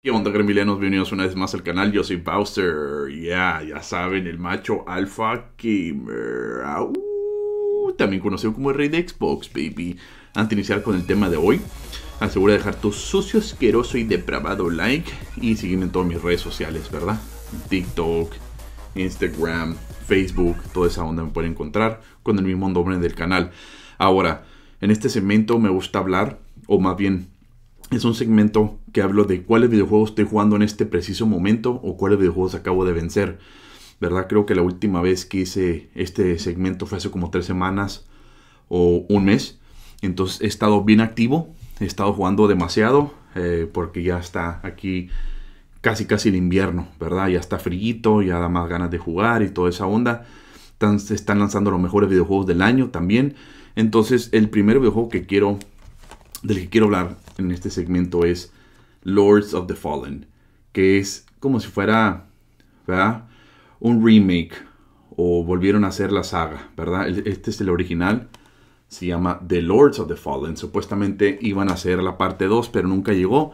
¿Qué onda, gremilenos? Bienvenidos una vez más al canal. Yo soy Bowser. Ya, ya saben, el macho alfa gamer. también conocido como el rey de Xbox, baby. Antes de iniciar con el tema de hoy, asegura dejar tu sucio, asqueroso y depravado like. Y seguirme en todas mis redes sociales, ¿verdad? TikTok, Instagram, Facebook, toda esa onda me pueden encontrar con el mismo nombre del canal. Ahora, en este segmento me gusta hablar, o más bien es un segmento que hablo de cuáles videojuegos estoy jugando en este preciso momento o cuáles videojuegos acabo de vencer. ¿Verdad? Creo que la última vez que hice este segmento fue hace como tres semanas o un mes. Entonces he estado bien activo, he estado jugando demasiado eh, porque ya está aquí casi casi el invierno, ¿verdad? Ya está frío, ya da más ganas de jugar y toda esa onda. Están, se están lanzando los mejores videojuegos del año también. Entonces el primer videojuego que quiero, del que quiero hablar en este segmento es Lords of the Fallen, que es como si fuera un remake o volvieron a hacer la saga, ¿verdad? Este es el original, se llama The Lords of the Fallen. Supuestamente iban a hacer la parte 2, pero nunca llegó.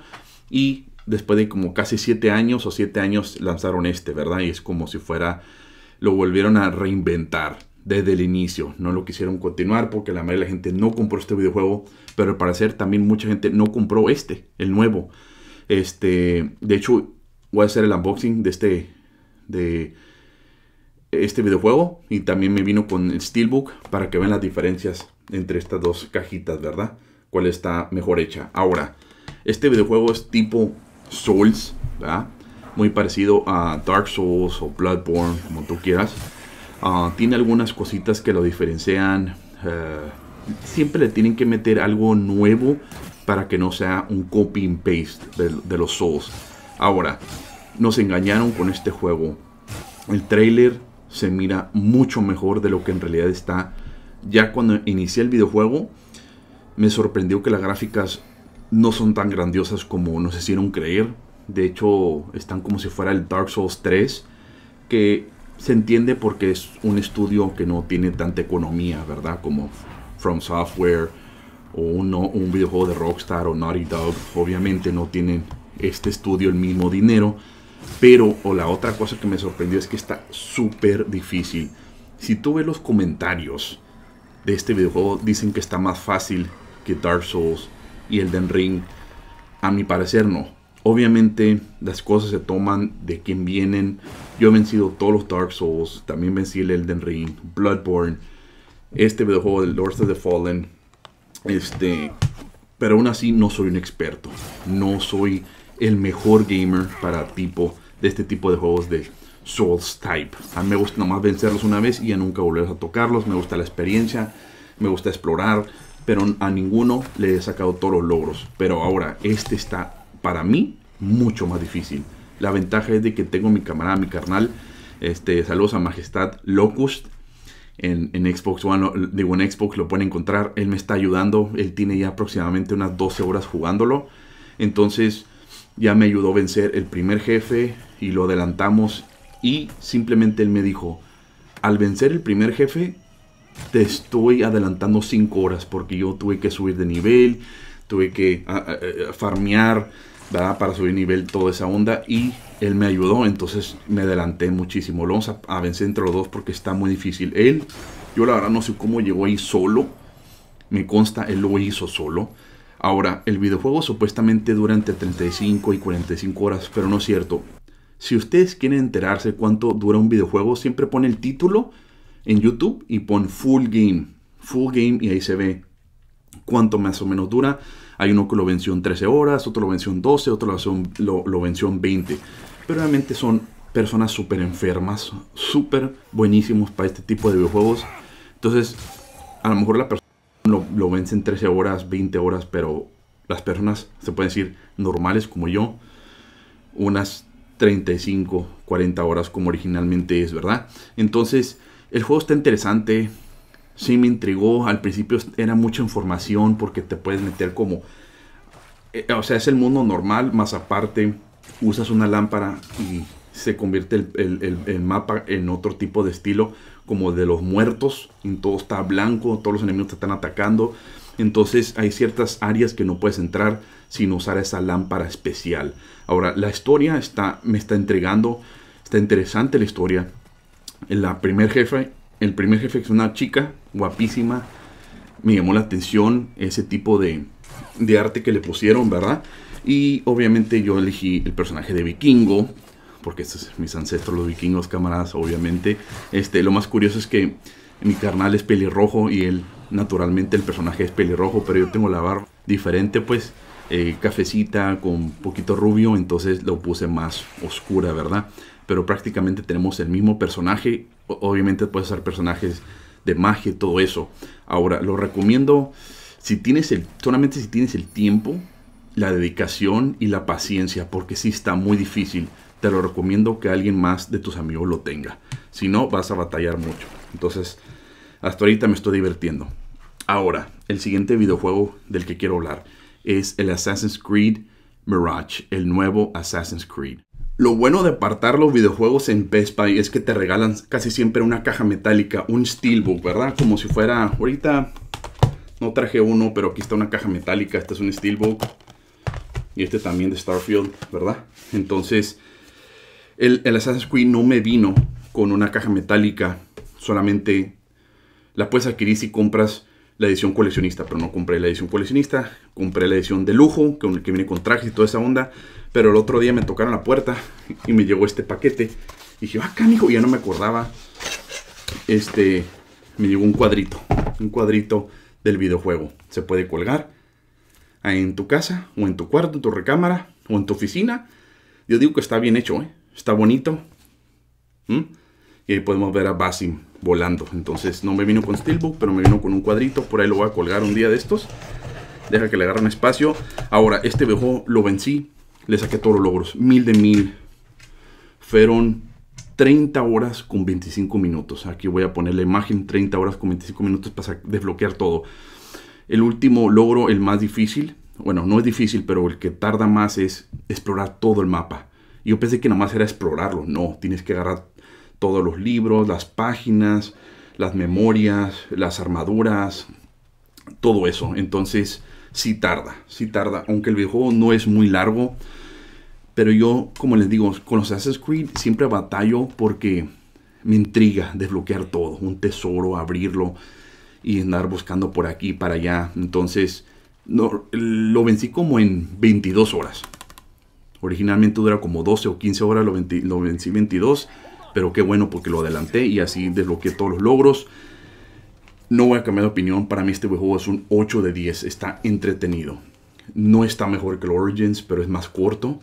Y después de como casi 7 años o 7 años lanzaron este, ¿verdad? Y es como si fuera, lo volvieron a reinventar desde el inicio. No lo quisieron continuar porque la mayoría de la gente no compró este videojuego, pero al parecer también mucha gente no compró este, el nuevo. Este, de hecho, voy a hacer el unboxing de este, de este videojuego y también me vino con el Steelbook para que vean las diferencias entre estas dos cajitas, ¿verdad? Cuál está mejor hecha. Ahora, este videojuego es tipo Souls, ¿verdad? Muy parecido a Dark Souls o Bloodborne, como tú quieras. Ah, tiene algunas cositas que lo diferencian. Eh, siempre le tienen que meter algo nuevo para que no sea un copy and paste de, los Souls. Ahora, nos engañaron con este juego. El trailer se mira mucho mejor de lo que en realidad está. Ya cuando inicié el videojuego, me sorprendió que las gráficas no son tan grandiosas como nos hicieron creer. De hecho, están como si fuera el Dark Souls 3, que se entiende porque es un estudio que no tiene tanta economía, ¿verdad? Como From Software o un, un videojuego de Rockstar o Naughty Dog. Obviamente no tienen este estudio el mismo dinero. Pero, o la otra cosa que me sorprendió es que está súper difícil. Si tú ves los comentarios de este videojuego, dicen que está más fácil que Dark Souls y Elden Ring. A mi parecer no. Obviamente las cosas se toman de quien vienen. Yo he vencido todos los Dark Souls, también vencí el Elden Ring, Bloodborne, este videojuego del Lords of the Fallen. Este, pero aún así no soy un experto. No soy el mejor gamer para tipo de este tipo de juegos de Souls type. A mí me gusta nomás vencerlos una vez y ya nunca volver a tocarlos. Me gusta la experiencia, me gusta explorar, pero a ninguno le he sacado todos los logros. Pero ahora este está para mí mucho más difícil. La ventaja es de que tengo mi camarada, mi carnal, este, saludos a Majestad Locust. En, Xbox One, digo, en Xbox lo pueden encontrar. Él me está ayudando. Él tiene ya aproximadamente unas 12 horas jugándolo. Entonces, ya me ayudó a vencer el primer jefe y lo adelantamos. Y simplemente él me dijo: Al vencer el primer jefe, te estoy adelantando 5 horas porque yo tuve que subir de nivel, tuve que ah, ah, ah, farmear para subir nivel toda esa onda y él me ayudó, entonces me adelanté muchísimo. Lo a, a, vencer entre los dos porque está muy difícil. Él, yo la verdad no sé cómo llegó ahí solo, me consta, él lo hizo solo. Ahora, el videojuego supuestamente dura entre 35 y 45 horas, pero no es cierto. Si ustedes quieren enterarse cuánto dura un videojuego, siempre pon el título en YouTube y pon full game. Full game y ahí se ve cuánto más o menos dura. Hay uno que lo venció en 13 horas, otro lo venció en 12, otro lo, venció, en 20. Pero realmente son personas súper enfermas, súper buenísimos para este tipo de videojuegos. Entonces, a lo mejor la persona lo, lo vence en 13 horas, 20 horas, pero las personas, se pueden decir, normales como yo, unas 35, 40 horas como originalmente es, ¿verdad? Entonces, el juego está interesante, sí me intrigó. Al principio era mucha información porque te puedes meter como... Eh, o sea, es el mundo normal, más aparte usas una lámpara y se convierte el, mapa en otro tipo de estilo, como de los muertos. todo está blanco, todos los enemigos te están atacando. Entonces hay ciertas áreas que no puedes entrar sin usar esa lámpara especial. Ahora, la historia está, me está entregando. Está interesante la historia. La primer jefe el primer jefe es una chica guapísima. Me llamó la atención ese tipo de, arte que le pusieron, ¿verdad? Y obviamente yo elegí el personaje de vikingo, porque estos son mis ancestros, los vikingos, camaradas, obviamente. Este, lo más curioso es que mi carnal es pelirrojo y él, naturalmente, el personaje es pelirrojo, pero yo tengo la barba diferente, pues, eh, cafecita con poquito rubio, entonces lo puse más oscura, ¿verdad? Pero prácticamente tenemos el mismo personaje obviamente puedes hacer personajes de magia y todo eso. Ahora, lo recomiendo si tienes el, solamente si tienes el tiempo, la dedicación y la paciencia, porque sí está muy difícil. Te lo recomiendo que alguien más de tus amigos lo tenga. Si no, vas a batallar mucho. Entonces, hasta ahorita me estoy divirtiendo. Ahora, el siguiente videojuego del que quiero hablar es el Assassin's Creed Mirage, el nuevo Assassin's Creed. Lo bueno de apartar los videojuegos en Best Buy es que te regalan casi siempre una caja metálica, un steelbook, ¿verdad? Como si fuera ahorita no traje uno, pero aquí está una caja metálica, este es un steelbook y este también de Starfield, ¿verdad? Entonces el, el Assassin's Creed no me vino con una caja metálica, solamente la puedes adquirir si compras la edición coleccionista, pero no compré la edición coleccionista, compré la edición de lujo, con que viene con trajes y toda esa onda, pero el otro día me tocaron la puerta y me llegó este paquete. Y dije, acá, ah, mijo, ya no me acordaba. Este, me llegó un cuadrito, un cuadrito del videojuego. Se puede colgar ahí en tu casa, o en tu cuarto, en tu recámara, o en tu oficina. Yo digo que está bien hecho, ¿eh? está bonito. ¿Mm? Y podemos ver a Basim volando. Entonces no me vino con Steelbook, pero me vino con un cuadrito. Por ahí lo voy a colgar un día de estos. Deja que le agarren espacio. Ahora, este viejo lo vencí. Le saqué todos los logros. Mil de mil. Fueron 30 horas con 25 minutos. Aquí voy a poner la imagen. 30 horas con 25 minutos para desbloquear todo. El último logro, el más difícil. Bueno, no es difícil, pero el que tarda más es explorar todo el mapa. Yo pensé que nada más era explorarlo. No, tienes que agarrar todos los libros, las páginas, las memorias, las armaduras, todo eso. Entonces, sí tarda, sí tarda. Aunque el videojuego no es muy largo, pero yo, como les digo, con los Assassin's Creed siempre batallo porque me intriga desbloquear todo, un tesoro, abrirlo y andar buscando por aquí, para allá. Entonces, lo vencí como en 22 horas. Originalmente dura como 12 o 15 horas, lo, lo vencí 22 pero qué bueno porque lo adelanté y así desbloqueé todos los logros. No voy a cambiar de opinión, para mí este juego es un 8 de 10, está entretenido. No está mejor que el Origins, pero es más corto.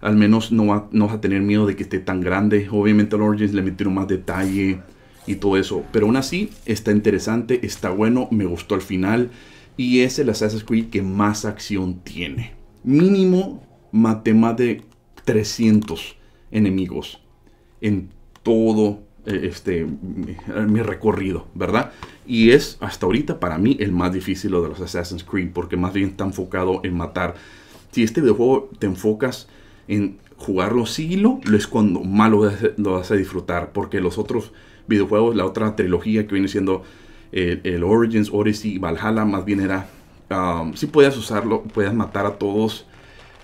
Al menos no, no vas a tener miedo de que esté tan grande. Obviamente al Origins le metieron más detalle y todo eso. Pero aún así está interesante, está bueno, me gustó al final. Y es el Assassin's Creed que más acción tiene. Mínimo maté más de 300 enemigos en todo eh, este, mi recorrido, ¿verdad? Y es hasta ahorita para mí el más difícil de los Assassin's Creed, porque más bien está enfocado en matar. Si este videojuego te enfocas en jugarlo siglo, lo es cuando malo lo vas, a, disfrutar, porque los otros videojuegos, la otra trilogía que viene siendo eh, el, Origins, Odyssey y Valhalla, más bien era, ah, si puedes usarlo, puedes matar a todos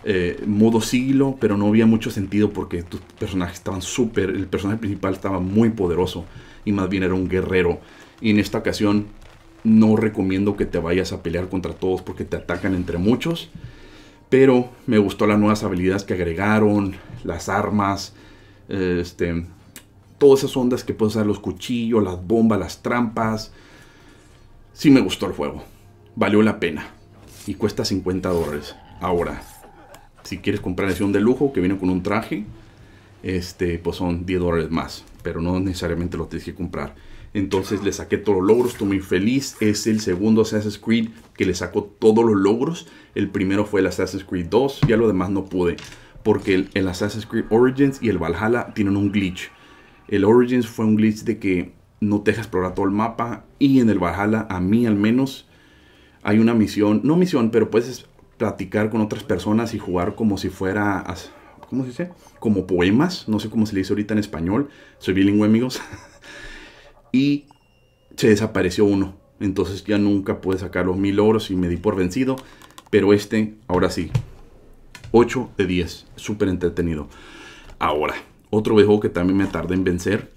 eh, modo siglo, pero no había mucho sentido porque tus personajes estaban súper, el personaje principal estaba muy poderoso y más bien era un guerrero. Y en esta ocasión no recomiendo que te vayas a pelear contra todos porque te atacan entre muchos. Pero me gustó las nuevas habilidades que agregaron, las armas, este, todas esas ondas que puedes usar, los cuchillos, las bombas, las trampas. Sí me gustó el juego. Valió la pena. Y cuesta 50 dólares. Ahora, si quieres comprar edición de lujo que viene con un traje, este, pues son 10 dólares más, pero no necesariamente lo tienes que comprar. Entonces le saqué todos los logros, estoy muy feliz. Es el segundo Assassin's Creed que le sacó todos los logros. El primero fue el Assassin's Creed 2, ya lo demás no pude. Porque el, el, Assassin's Creed Origins y el Valhalla tienen un glitch. El Origins fue un glitch de que no te deja explorar todo el mapa. Y en el Valhalla, a mí al menos, hay una misión, no misión, pero pues es platicar con otras personas y jugar como si fuera, ¿cómo se dice? Como poemas, no sé cómo se le dice ahorita en español, soy bilingüe amigos, y se desapareció uno, entonces ya nunca pude sacar los mil oros y me di por vencido, pero este, ahora sí, 8 de 10, súper entretenido. Ahora, otro juego que también me tardé en vencer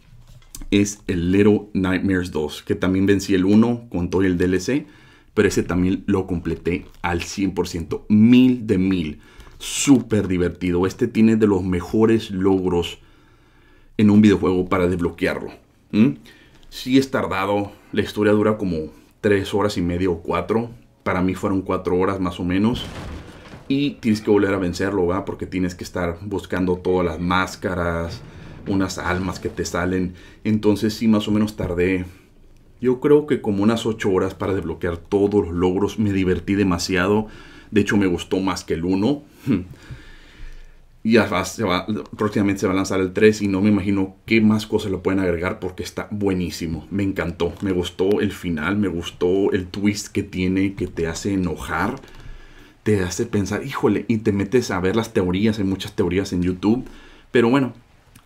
es el Lero Nightmares 2, que también vencí el 1 con todo el DLC, pero ese también lo completé al 100%, mil de mil. Súper divertido. Este tiene de los mejores logros en un videojuego para desbloquearlo. Si sí es tardado, la historia dura como 3 horas y media o 4. Para mí fueron 4 horas más o menos. Y tienes que volver a vencerlo, ¿va? Porque tienes que estar buscando todas las máscaras, unas almas que te salen. Entonces sí, más o menos tardé yo creo que como unas 8 horas para desbloquear todos los logros. Me divertí demasiado. De hecho, me gustó más que el 1. Y además va, próximamente se va a lanzar el 3 y no me imagino qué más cosas lo pueden agregar porque está buenísimo. Me encantó, me gustó el final, me gustó el twist que tiene, que te hace enojar, te hace pensar, híjole, y te metes a ver las teorías, hay muchas teorías en YouTube. Pero bueno,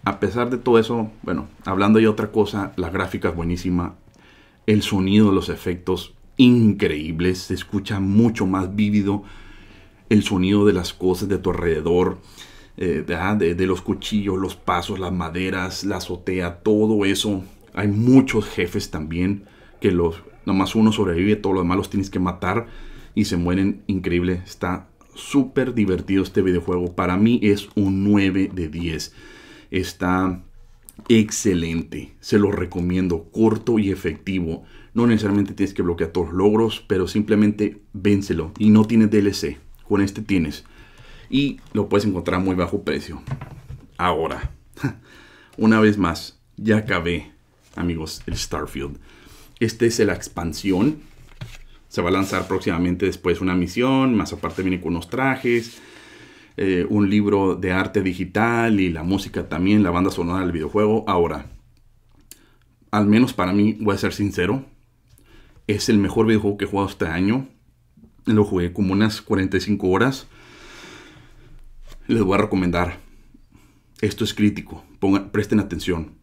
a pesar de todo eso, bueno, hablando de otra cosa, la gráfica es buenísima, el sonido, los efectos increíbles, se escucha mucho más vívido el sonido de las cosas de tu alrededor, eh, ah, de, los cuchillos, los pasos, las maderas, la azotea, todo eso. Hay muchos jefes también que los, nomás uno sobrevive, todos los demás los tienes que matar y se mueren. Increíble, está súper divertido este videojuego. Para mí es un 9 de 10. Está excelente. Se lo recomiendo, corto y efectivo. No necesariamente tienes que bloquear todos los logros, pero simplemente vénselo. Y no tienes DLC, con este tienes. Y lo puedes encontrar a muy bajo precio. Ahora, una vez más, ya acabé, amigos, el Starfield. Este es la expansión. Se va a lanzar próximamente después una misión, más aparte viene con unos trajes eh, un libro de arte digital y la música también, la banda sonora del videojuego. Ahora, al menos para mí, voy a ser sincero, es el mejor videojuego que he jugado este año. Lo jugué como unas 45 horas. Les voy a recomendar. Esto es crítico. presten atención.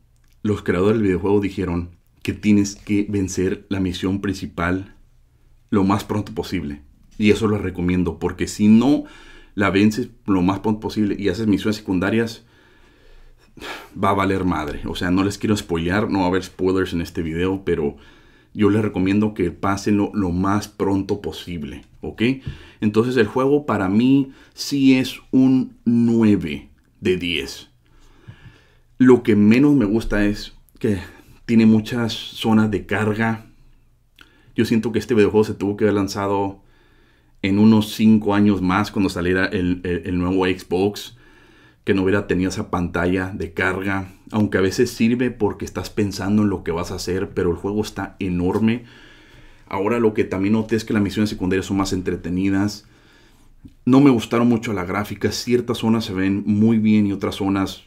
Los creadores del videojuego dijeron que tienes que vencer la misión principal lo más pronto posible. Y eso lo recomiendo porque si no, la vences lo más pronto posible y haces misiones secundarias, va a valer madre. O sea, no les quiero spoilear, no va a haber spoilers en este video, pero yo les recomiendo que pásenlo lo más pronto posible, ¿ok? Entonces el juego para mí sí es un 9 de 10. Lo que menos me gusta es que tiene muchas zonas de carga. Yo siento que este videojuego se tuvo que haber lanzado en unos 5 años más, cuando saliera el, nuevo Xbox, que no hubiera tenido esa pantalla de carga, aunque a veces sirve porque estás pensando en lo que vas a hacer, pero el juego está enorme. Ahora lo que también noté es que las misiones secundarias son más entretenidas. No me gustaron mucho las gráficas, ciertas zonas se ven muy bien y otras zonas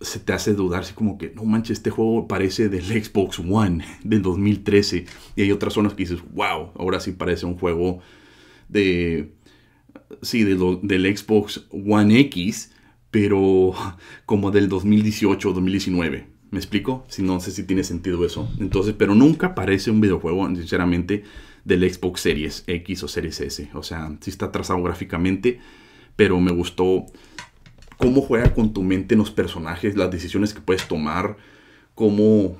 se te hace dudar, así como que, no manches, este juego parece del Xbox One del 2013. Y hay otras zonas que dices, wow, ahora sí parece un juego de, sí, de del Xbox One X, pero como del 2018 o 2019. ¿Me explico? Si no sé si tiene sentido eso. Entonces, pero nunca parece un videojuego, sinceramente, del Xbox Series X o Series S. O sea, sí está trazado gráficamente, pero me gustó cómo juega con tu mente los personajes, las decisiones que puedes tomar, cómo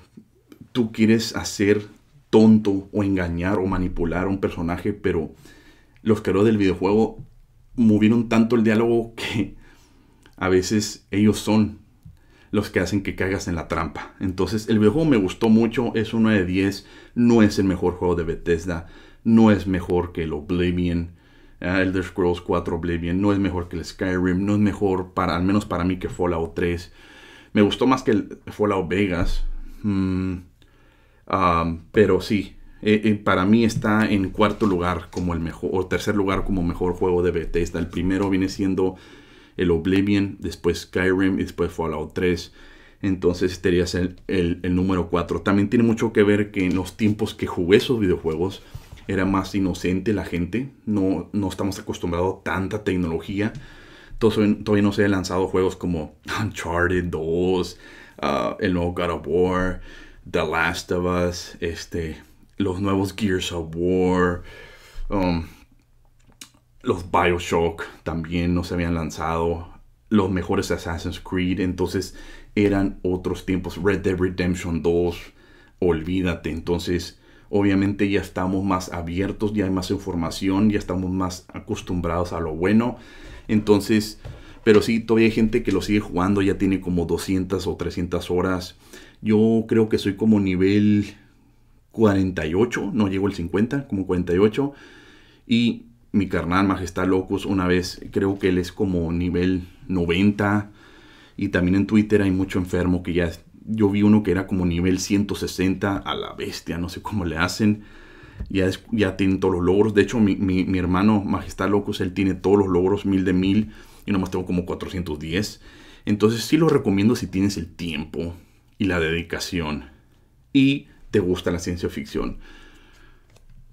tú quieres hacer tonto o engañar o manipular a un personaje, pero los creadores del videojuego movieron tanto el diálogo que a veces ellos son los que hacen que caigas en la trampa. Entonces, el videojuego me gustó mucho, es uno de 10, no es el mejor juego de Bethesda, no es mejor que el Oblivion, ah, Elder Scrolls 4 Oblivion, no es mejor que el Skyrim, no es mejor, para, al menos para mí, que Fallout 3. Me gustó más que el Fallout Vegas, mm, ah, pero sí, eh, eh, para mí está en cuarto lugar como el mejor, o tercer lugar como mejor juego de Bethesda. El primero viene siendo el Oblivion, después Skyrim y después Fallout 3. Entonces este el, el, número 4. También tiene mucho que ver que en los tiempos que jugué esos videojuegos era más inocente la gente. No, no estamos acostumbrados a tanta tecnología. todavía no se han lanzado juegos como Uncharted 2, ah, el nuevo God of War, The Last of Us, este, los nuevos Gears of War, um, los Bioshock también no se habían lanzado, los mejores Assassin's Creed, entonces eran otros tiempos, Red Dead Redemption 2, olvídate, entonces obviamente ya estamos más abiertos, ya hay más información, ya estamos más acostumbrados a lo bueno, entonces... Pero sí, todavía hay gente que lo sigue jugando, ya tiene como 200 o 300 horas. Yo creo que soy como nivel 48, no llegó el 50, como 48. Y mi carnal Majestad Locus... una vez, creo que él es como nivel 90. Y también en Twitter hay mucho enfermo que ya. Yo vi uno que era como nivel 160 a la bestia, no sé cómo le hacen. Ya, ya tienen todos los logros. De hecho, mi, hermano Majestad Locus... él tiene todos los logros, mil de mil. Y nomás tengo como 410. Entonces sí lo recomiendo si tienes el tiempo y la dedicación. Y te gusta la ciencia ficción.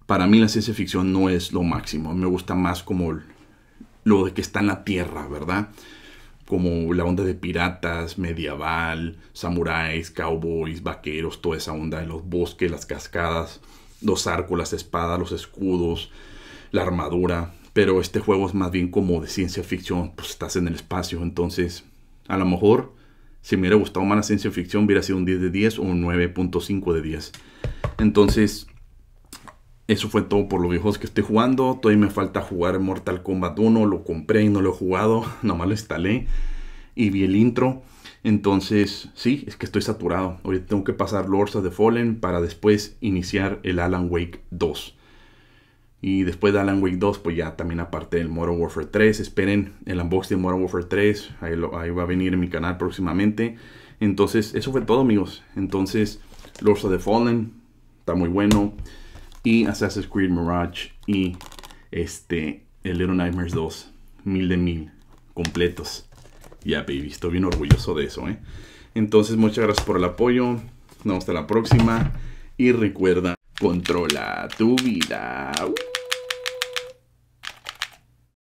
Para mí la ciencia ficción no es lo máximo. Me gusta más como lo de que está en la tierra, ¿verdad? Como la onda de piratas, medieval, samuráis, cowboys, vaqueros, toda esa onda de los bosques, las cascadas, los arcos, las espadas, los escudos, la armadura. Pero este juego es más bien como de ciencia ficción, pues estás en el espacio, entonces a lo mejor si me hubiera gustado más la ciencia ficción, hubiera sido un 10 de 10 o un 9.5 de 10. Entonces, eso fue todo por lo viejos que estoy jugando. Todavía me falta jugar Mortal Kombat 1. Lo compré y no lo he jugado. Nomás lo instalé y vi el intro. Entonces, sí, es que estoy saturado. Ahorita tengo que pasar Lords of de Fallen para después iniciar el Alan Wake 2. Y después de Alan Wake 2, pues ya también aparte del Modern Warfare 3. Esperen el unboxing de Modern Warfare 3. Ahí, va a venir en mi canal próximamente. Entonces, eso fue todo, amigos. Entonces, Lords of the Fallen. Está muy bueno. Y Assassin's Creed Mirage. Y este, el Little Nightmares 2. Mil de mil. Completos. Ya, baby. Estoy bien orgulloso de eso, ¿eh? Entonces, muchas gracias por el apoyo. Nos vemos hasta la próxima. Y recuerda, controla tu vida. ¡Uh!